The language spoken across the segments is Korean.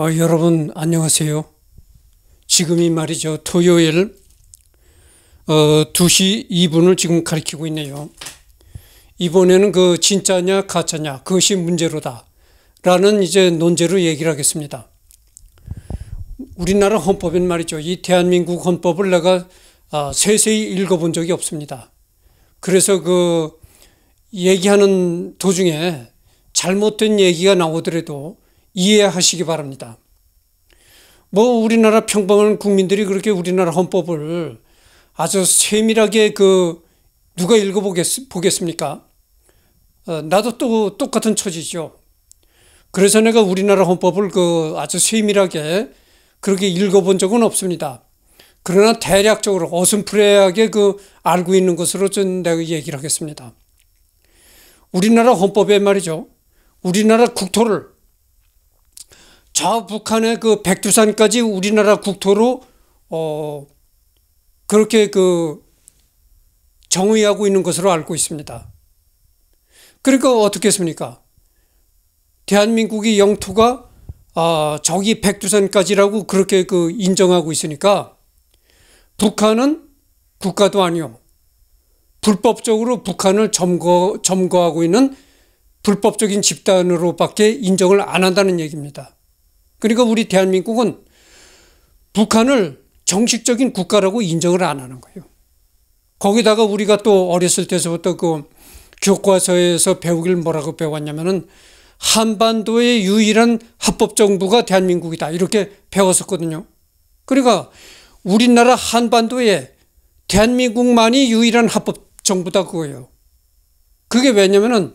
어, 여러분 안녕하세요. 지금이 말이죠. 토요일 어, 2시 2분을 지금 가리키고 있네요. 이번에는 그 진짜냐 가짜냐 그것이 문제로다 라는 이제 논제로 얘기를 하겠습니다. 우리나라 헌법인 말이죠. 이 대한민국 헌법을 내가 아, 세세히 읽어본 적이 없습니다. 그래서 그 얘기하는 도중에 잘못된 얘기가 나오더라도 이해하시기 바랍니다. 뭐 우리나라 평범한 국민들이 그렇게 우리나라 헌법을 아주 세밀하게 그 누가 읽어보겠습니까? 어, 나도 또 똑같은 처지죠. 그래서 내가 우리나라 헌법을 그 아주 세밀하게 그렇게 읽어본 적은 없습니다. 그러나 대략적으로 어슴푸레하게 그 알고 있는 것으로 전 내가 얘기를 하겠습니다. 우리나라 헌법에 말이죠. 우리나라 국토를 좌북한의 그 백두산까지 우리나라 국토로 어 그렇게 그 정의하고 있는 것으로 알고 있습니다. 그러니까 어떻겠습니까? 대한민국의 영토가 아, 저기 백두산까지라고 그렇게 그 인정하고 있으니까 북한은 국가도 아니요. 불법적으로 북한을 점거, 점거하고 있는 불법적인 집단으로밖에 인정을 안 한다는 얘기입니다. 그리고 우리 대한민국은 북한을 정식적인 국가라고 인정을 안 하는 거예요. 거기다가 우리가 또 어렸을 때서부터 그 교과서에서 배우길 뭐라고 배웠냐면은 한반도의 유일한 합법정부가 대한민국이다. 이렇게 배웠었거든요. 그러니까 우리나라 한반도에 대한민국만이 유일한 합법정부다 그거예요. 그게 왜냐면은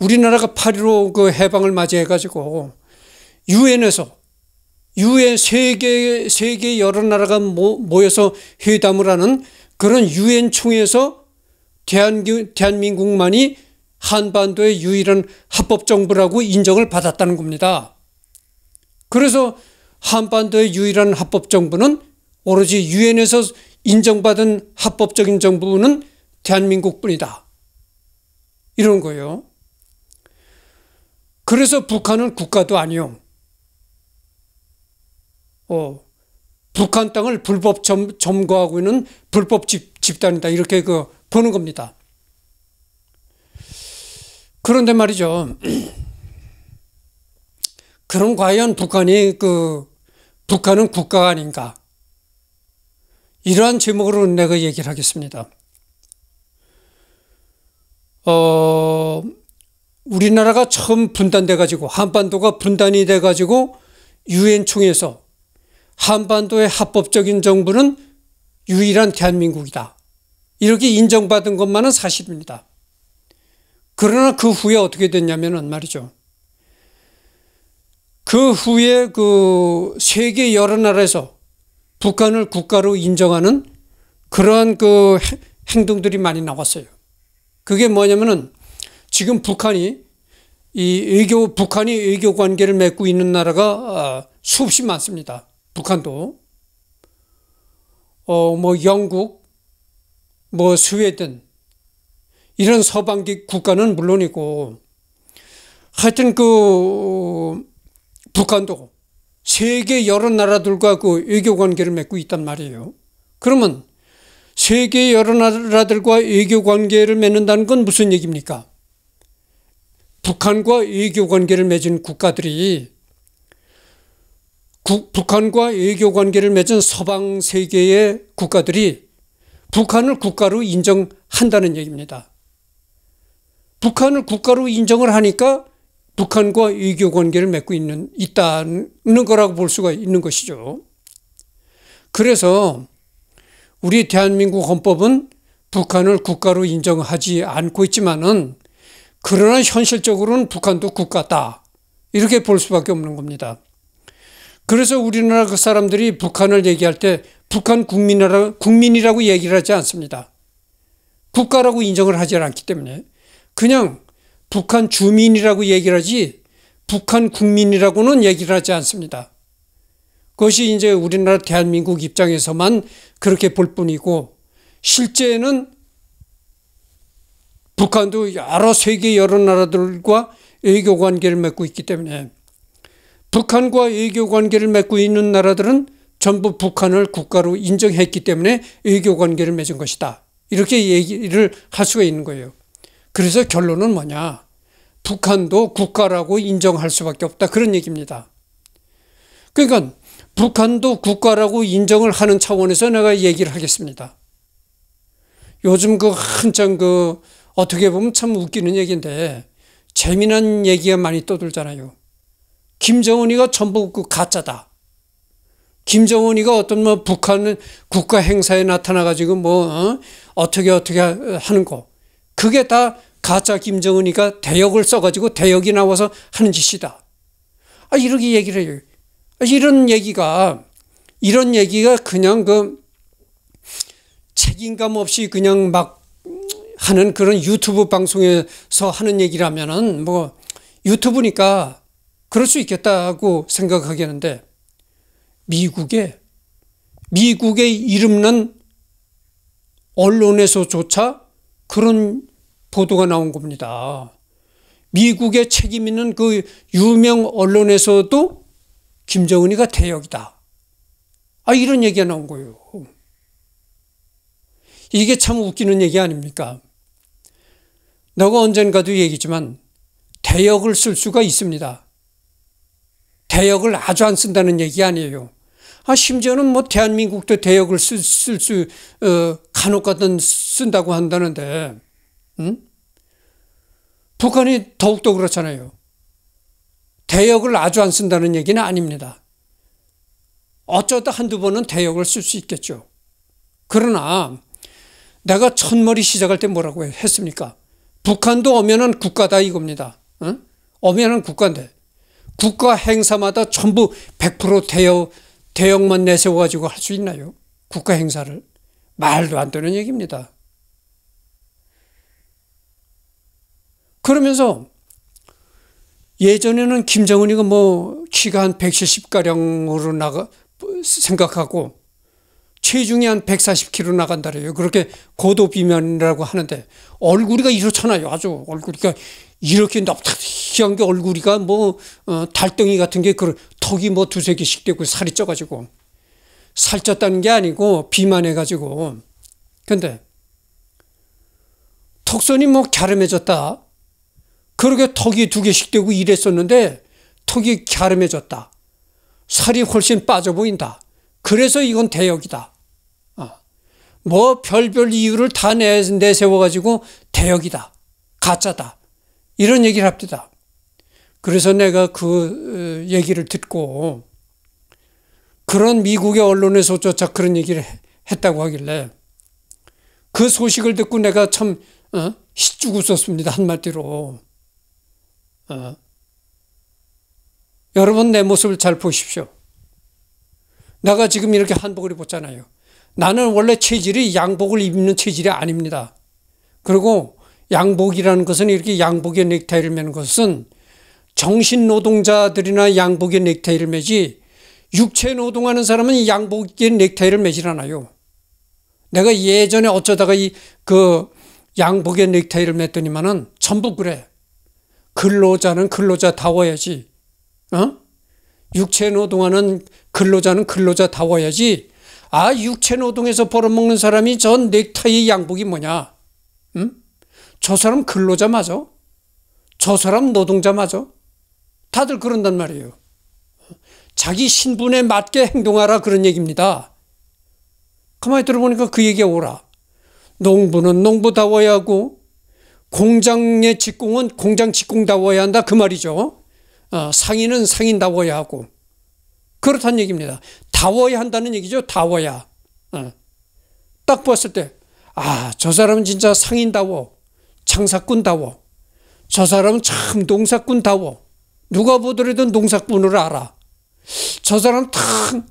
우리나라가 8.15그 해방을 맞이해가지고 유엔에서 유엔 세계 세계 여러 나라가 모, 여서 회담을 하는 그런 유엔 총회에서 대한 대한민국만이 한반도의 유일한 합법 정부라고 인정을 받았다는 겁니다. 그래서 한반도의 유일한 합법 정부는 오로지 유엔에서 인정받은 합법적인 정부는 대한민국뿐이다. 이런 거예요. 그래서 북한은 국가도 아니요. 어, 북한 땅을 불법 점, 점거하고 있는 불법 집, 집단이다 이렇게 그 보는 겁니다. 그런데 말이죠. 그럼 과연 북한이 그 북한은 국가 아닌가? 이러한 제목으로 내가 얘기를 하겠습니다. 어, 우리나라가 처음 분단돼 가지고 한반도가 분단이 돼 가지고 유엔 총회에서 한반도의 합법적인 정부는 유일한 대한민국이다. 이렇게 인정받은 것만은 사실입니다. 그러나 그 후에 어떻게 됐냐면은 말이죠. 그 후에 그 세계 여러 나라에서 북한을 국가로 인정하는 그러한 그 행동들이 많이 나왔어요. 그게 뭐냐면은 지금 북한이 이 외교 북한이 외교 관계를 맺고 있는 나라가 아, 수없이 많습니다. 북한도 어뭐 영국 뭐 스웨덴 이런 서방기 국가는 물론이고 하여튼 그 북한도 세계 여러 나라들과 그 외교 관계를 맺고 있단 말이에요. 그러면 세계 여러 나라들과 외교 관계를 맺는다는 건 무슨 얘기입니까? 북한과 외교 관계를 맺은 국가들이 국, 북한과 외교 관계를 맺은 서방 세계의 국가들이 북한을 국가로 인정한다는 얘기입니다. 북한을 국가로 인정을 하니까 북한과 외교 관계를 맺고 있는 있다는 거라고 볼 수가 있는 것이죠. 그래서 우리 대한민국 헌법은 북한을 국가로 인정하지 않고 있지만은 그러나 현실적으로는 북한도 국가다 이렇게 볼 수밖에 없는 겁니다. 그래서 우리나라 그 사람들이 북한을 얘기할 때 북한 국민이라, 국민이라고 얘기를 하지 않습니다. 국가라고 인정을 하지 않기 때문에 그냥 북한 주민이라고 얘기를 하지 북한 국민이라고는 얘기를 하지 않습니다. 그것이 이제 우리나라 대한민국 입장에서만 그렇게 볼 뿐이고 실제는 북한도 여러 세계 여러 나라들과 외교 관계를 맺고 있기 때문에 북한과 외교 관계를 맺고 있는 나라들은 전부 북한을 국가로 인정했기 때문에 외교 관계를 맺은 것이다. 이렇게 얘기를 할 수가 있는 거예요. 그래서 결론은 뭐냐? 북한도 국가라고 인정할 수밖에 없다. 그런 얘기입니다. 그러니까 북한도 국가라고 인정을 하는 차원에서 내가 얘기를 하겠습니다. 요즘 그 한참 그 어떻게 보면 참 웃기는 얘기인데 재미난 얘기가 많이 떠들잖아요. 김정은이가 전부 그 가짜다. 김정은이가 어떤 뭐 북한 국가 행사에 나타나 가지고 뭐 어? 떻게 어떻게 하는 거 그게 다 가짜 김정은이가 대역을 써가지고 대역이 나와서 하는 짓이다. 아 이렇게 얘기를 해요. 아, 이런 얘기가 이런 얘기가 그냥 그 책임감 없이 그냥 막 하는 그런 유튜브 방송에서 하는 얘기라면은 뭐 유튜브니까 그럴 수 있겠다고 생각하겠는데 미국의 미국의 이름난 언론에서조차 그런 보도가 나온 겁니다. 미국의 책임 있는 그 유명 언론에서도 김정은이가 대역이다. 아 이런 얘기가 나온 거예요. 이게 참 웃기는 얘기 아닙니까? 내가 언젠가도 얘기지만 대역을 쓸 수가 있습니다. 대역을 아주 안 쓴다는 얘기 아니에요. 아, 심지어는 뭐 대한민국도 대역을 쓸수 어, 간혹 가든 쓴다고 한다는데, 음? 북한이 더욱더 그렇잖아요. 대역을 아주 안 쓴다는 얘기는 아닙니다. 어쩌다 한두 번은 대역을 쓸 수 있겠죠. 그러나 내가 첫머리 시작할 때 뭐라고 했습니까? 북한도 오면은 국가다 이겁니다. 응? 오면은 국가인데 국가 행사마다 전부 100% 대여, 대역만 내세워가지고 할 수 있나요? 국가 행사를. 말도 안 되는 얘기입니다. 그러면서 예전에는 김정은이가 뭐 키가 한 170가량으로 나가, 생각하고 체중이 한 140kg 나간다래요. 그렇게 고도 비면이라고 하는데 얼굴이가 이렇잖아요. 아주 얼굴이가 이렇게 납작한 게 얼굴이가 뭐 어, 달덩이 같은 게 그 턱이 뭐 두세 개씩 되고 살이 쪄가지고 살쪘다는 게 아니고 비만해가지고 근데 턱선이 뭐 갸름해졌다 그렇게 턱이 두 개씩 되고 이랬었는데 턱이 갸름해졌다 살이 훨씬 빠져 보인다 그래서 이건 대역이다 어. 뭐 별별 이유를 다 내, 내세워가지고 대역이다 가짜다 이런 얘기를 합니다. 그래서 내가 그 어, 얘기를 듣고 그런 미국의 언론에서조차 그런 얘기를 했다고 하길래 그 소식을 듣고 내가 참 어? 희죽 웃었습니다. 한마디로. 어. 여러분 내 모습을 잘 보십시오. 내가 지금 이렇게 한복을 입었잖아요. 나는 원래 체질이 양복을 입는 체질이 아닙니다. 그리고 양복이라는 것은 이렇게 양복의 넥타이를 매는 것은 정신 노동자들이나 양복의 넥타이를 매지 육체 노동하는 사람은 양복의 넥타이를 매질 않아요. 내가 예전에 어쩌다가 이 그 양복의 넥타이를 맸더니만은 전부 그래. 근로자는 근로자다워야지. 어? 육체 노동하는 근로자는 근로자다워야지. 아, 육체 노동에서 벌어먹는 사람이 전 넥타이 양복이 뭐냐? 응? 저 사람 근로자 맞아? 저 사람 노동자 맞아? 다들 그런단 말이에요. 자기 신분에 맞게 행동하라 그런 얘기입니다. 가만히 들어보니까 그 얘기가 오라. 농부는 농부다워야 하고 공장의 직공은 공장 직공다워야 한다 그 말이죠. 아, 상인은 상인다워야 하고 그렇다는 얘기입니다. 다워야 한다는 얘기죠. 다워야. 아, 딱 봤을 때, 아, 저 사람은 진짜 상인다워. 창사꾼다워. 저 사람은 참 농사꾼다워. 누가 보더라도 농사꾼으로 알아. 저 사람 탁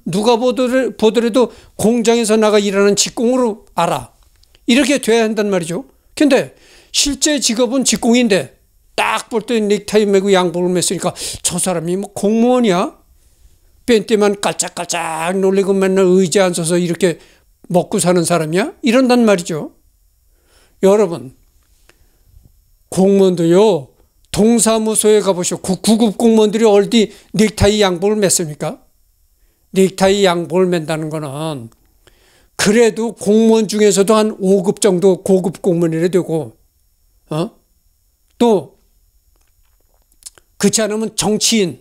누가 보더라도 공장에서 나가 일하는 직공으로 알아. 이렇게 돼야 한단 말이죠. 근데 실제 직업은 직공인데 딱 볼 때 넥타이 메고 양복을 맸으니까 저 사람이 뭐 공무원이야? 뺀띠만 깔짝깔짝 놀리고 맨날 의자 앉아서 이렇게 먹고 사는 사람이야? 이런단 말이죠. 여러분 공무원도요, 동사무소에 가보시오. 구급 공무원들이 어디 넥타이 양복을 맸습니까? 넥타이 양복을 맨다는 거는 그래도 공무원 중에서도 한 5급 정도 고급 공무원이라 되고, 어? 또, 그렇지 않으면 정치인,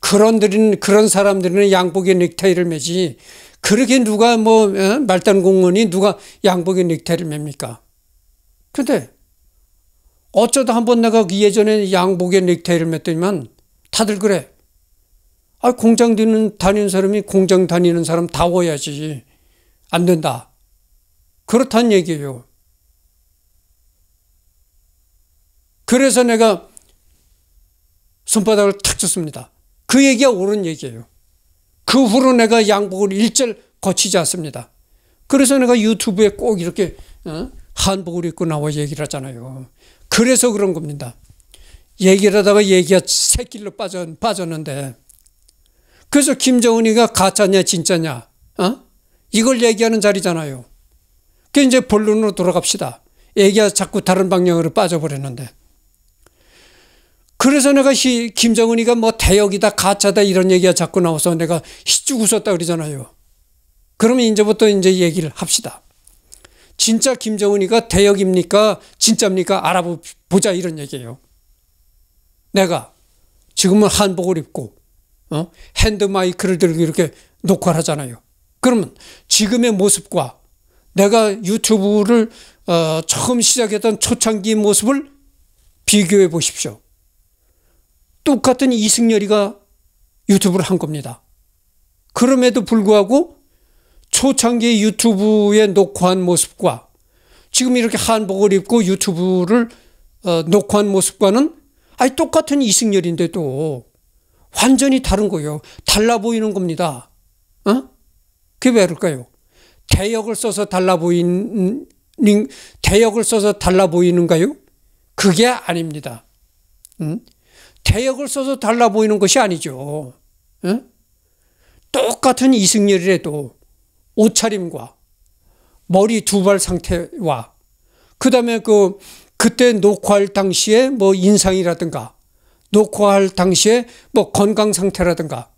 그런들은, 그런 사람들은 양복에 넥타이를 매지. 그렇게 누가 뭐, 어? 말단 공무원이 누가 양복에 넥타이를 맵니까? 근데 어쩌다 한 번 내가 예전에 양복에 넥타이를 맸더니만 다들 그래. 아, 공장 다니는, 다니는 사람이 공장 다니는 사람 다워야지. 안 된다. 그렇단 얘기예요. 그래서 내가 손바닥을 탁 쳤습니다. 그 얘기가 옳은 얘기예요. 그 후로 내가 양복을 일절 거치지 않습니다. 그래서 내가 유튜브에 꼭 이렇게 어? 한복을 입고 나와 얘기를 하잖아요. 그래서 그런 겁니다. 얘기를 하다가 얘기가 새끼로빠 빠졌는데. 그래서 김정은이가 가짜냐, 진짜냐, 어? 이걸 얘기하는 자리잖아요. 그 이제 본론으로 돌아갑시다. 얘기가 자꾸 다른 방향으로 빠져버렸는데. 그래서 내가 시, 김정은이가 뭐 대역이다, 가짜다 이런 얘기가 자꾸 나와서 내가 희죽 웃었다 그러잖아요. 그러면 이제부터 이제 얘기를 합시다. 진짜 김정은이가 대역입니까? 진짜입니까? 알아보자 이런 얘기예요. 내가 지금은 한복을 입고 어? 핸드마이크를 들고 이렇게 녹화를 하잖아요. 그러면 지금의 모습과 내가 유튜브를 어, 처음 시작했던 초창기 모습을 비교해 보십시오. 똑같은 이승열이가 유튜브를 한 겁니다. 그럼에도 불구하고 초창기 유튜브에 녹화한 모습과 지금 이렇게 한복을 입고 유튜브를 어, 녹화한 모습과는 아니 똑같은 이승열인데도 완전히 다른 거예요. 달라 보이는 겁니다. 어? 그게 왜 그럴까요? 대역을 써서 달라 보이는 대역을 써서 달라 보이는가요? 그게 아닙니다. 응? 대역을 써서 달라 보이는 것이 아니죠. 응? 똑같은 이승열이라도 옷차림과 머리 두발 상태와 그 다음에 그 그때 녹화할 당시에 뭐 인상이라든가 녹화할 당시에 뭐 건강 상태라든가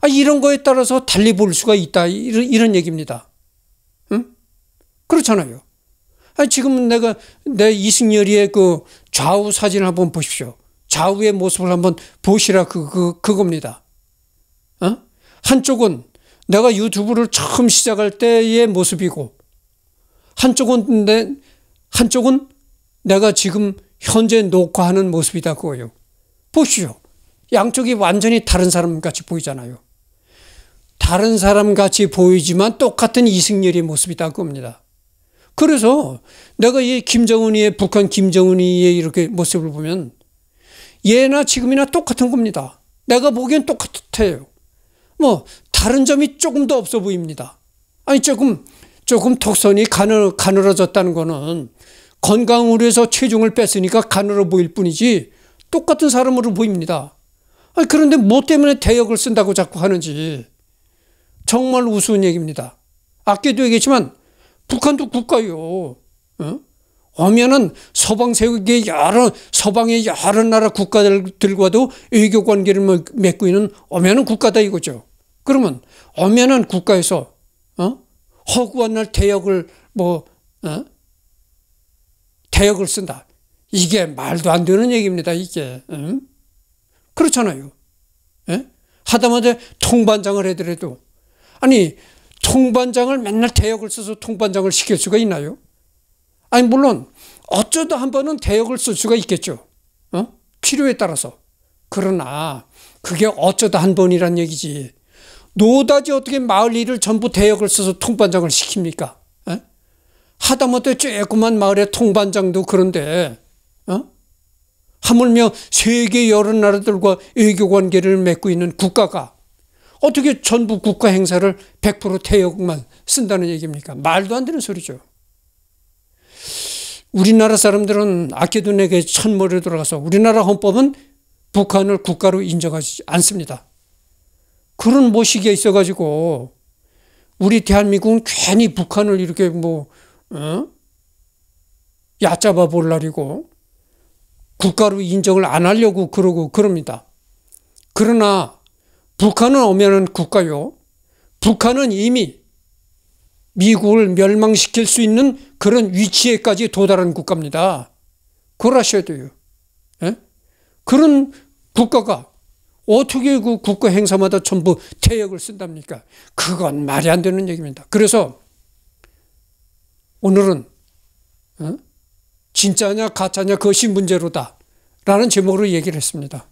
아 이런 거에 따라서 달리 볼 수가 있다 이런, 이런 얘기입니다. 응? 그렇잖아요. 아 지금 내가 내 이승열이의 그 좌우 사진을 한번 보십시오. 좌우의 모습을 한번 보시라 그, 그 그겁니다. 응? 어? 한쪽은 내가 유튜브를 처음 시작할 때의 모습이고 한쪽은 내, 한쪽은 내가 지금 현재 녹화하는 모습이다 그거예요. 보시죠. 양쪽이 완전히 다른 사람 같이 보이잖아요. 다른 사람 같이 보이지만 똑같은 이승열의 모습이다 그겁니다. 그래서 내가 이 김정은이의 북한 김정은이의 이렇게 모습을 보면 얘나 지금이나 똑같은 겁니다. 내가 보기엔 똑같아요. 뭐 다른 점이 조금 도 없어 보입니다. 아니 조금 조금 톡선이 가늘, 가늘어졌다는 거는 건강 으로해서 체중을 뺐으니까 가늘어 보일 뿐이지 똑같은 사람으로 보입니다. 아니, 그런데 뭐 때문에 대역을 쓴다고 자꾸 하는지 정말 우스운 얘기입니다. 아껴도 얘기했지만 북한도 국가요. 어? 오면은 서방 세계 여러 서방의 여러 나라 국가들과도 외교 관계를 맺고 있는 오면은 국가다 이거죠. 그러면 오면은 국가에서 어? 허구한 날 대역을 뭐 어? 대역을 쓴다. 이게 말도 안 되는 얘기입니다. 이게 응? 그렇잖아요. 예? 하다못해 통반장을 해더라도 아니 통반장을 맨날 대역을 써서 통반장을 시킬 수가 있나요? 아니 물론 어쩌다 한 번은 대역을 쓸 수가 있겠죠. 어? 필요에 따라서. 그러나 그게 어쩌다 한 번이란 얘기지. 노다지 어떻게 마을 일을 전부 대역을 써서 통반장을 시킵니까? 에? 하다못해 조그만 마을의 통반장도 그런데 어? 하물며 세계 여러 나라들과 외교 관계를 맺고 있는 국가가 어떻게 전부 국가 행사를 100% 대역만 쓴다는 얘기입니까? 말도 안 되는 소리죠. 우리나라 사람들은 아케돈에게 천머리 돌아가서 우리나라 헌법은 북한을 국가로 인정하지 않습니다. 그런 모시기에 있어가지고 우리 대한민국은 괜히 북한을 이렇게 뭐 어? 얕잡아 볼 날이고 국가로 인정을 안 하려고 그러고 그럽니다. 그러나 북한은 오면은 국가요. 북한은 이미 미국을 멸망시킬 수 있는 그런 위치에까지 도달한 국가입니다. 그걸 아셔야 돼요. 에? 예? 그런 국가가 어떻게 그 국가 행사마다 전부 퇴역을 쓴답니까? 그건 말이 안 되는 얘기입니다. 그래서 오늘은 어? 진짜냐 가짜냐 그것이 문제로다 라는 제목으로 얘기를 했습니다.